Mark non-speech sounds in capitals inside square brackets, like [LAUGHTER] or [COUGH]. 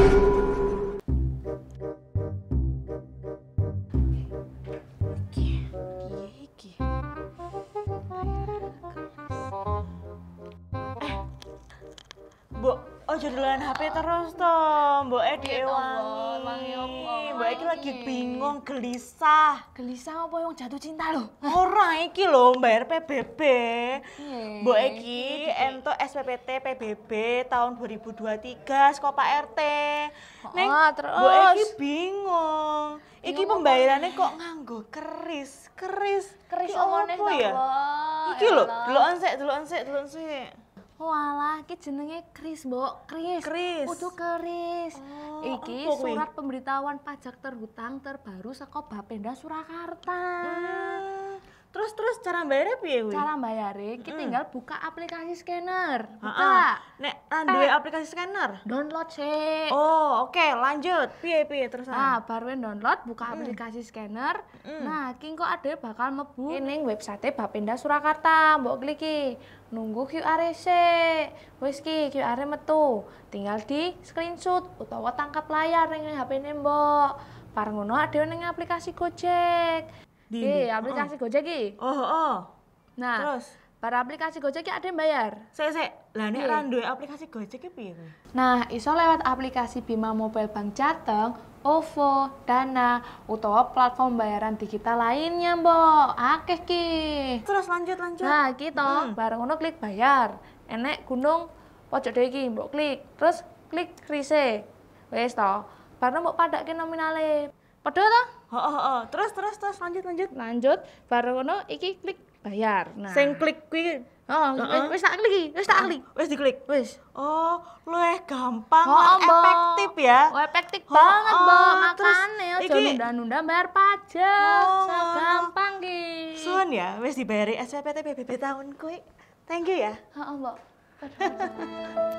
Eh, Bo, oh duluan HP terus toh mbok Edi eh, diewangi Mbak iki lagi bingung, gelisah. Gelisah apa yang jatuh cinta lo. [LAUGHS] Orang iki lo, bayar PBB. Iya. Mbok iki iya, iya, ento SPPT PBB tahun 2023 sekolah Pak RT. Ah, Neng, oh, terus Mbak iki bingung. Iki pembayarannya kok nganggo keris, keris. Keris apa ya? Iki lo, dulu ansek, dulu ansek, dulu ansek. Walah, ki jenenge Kris, Mbok. Kris. Kris. Kudu Kris. Oh, iki surat pemberitahuan pajak terhutang terbaru saka Bapenda Surakarta. Hmm. Terus terus cara bayarnya piye kuwi? Cara bayarnya kita mm. tinggal buka aplikasi scanner. Buka. Nek ah, duwe eh. aplikasi scanner, download sih. Oh, oke, okay. lanjut. Piye piye terus Ah, baru download, buka mm. aplikasi scanner. Mm. Nah, king kok ada bakal mebu ning website Bapenda Surakarta, mbok kliki. Nunggu QR sik. E, Wis ki QR e metu. Tinggal di screenshot utawa tangkap layar ning HP-ne mbok. Par ada ning aplikasi Gojek di, iya, iya, di aplikasi oh. Gojek iki. Oh, oh. oh. Nah, terus para aplikasi Gojek ada yang bayar. Saya saya lah nek iya. ra duwe aplikasi Gojek iki piye Nah, iso lewat aplikasi Bima Mobile Bank Jateng, OVO, Dana, utawa platform bayaran digital lainnya, Mbok. Akeh ki. Terus lanjut lanjut. Nah, kita hmm. bareng ngono klik bayar. Enek gunung pojok dhewe iki, Mbok klik. Terus klik krise. Wes to. Bareng mbok padakke nominale. Padha to? oh, oh, oh. terus terus terus lanjut lanjut lanjut baru kono iki klik bayar nah sing klik kuwi Oh, uh wis tak klik, wis tak klik. Wis diklik. Wis. Oh, luwih gampang oh, lan efektif ya. Oh, efektif oh, banget, oh, Mbok. Makane aja nunda-nunda bayar pajak. Oh, Segampang ki. Sun ya, wis dibayari SPPT BBB tahun kuwi. Thank you ya. Heeh, Mbak. [LAUGHS]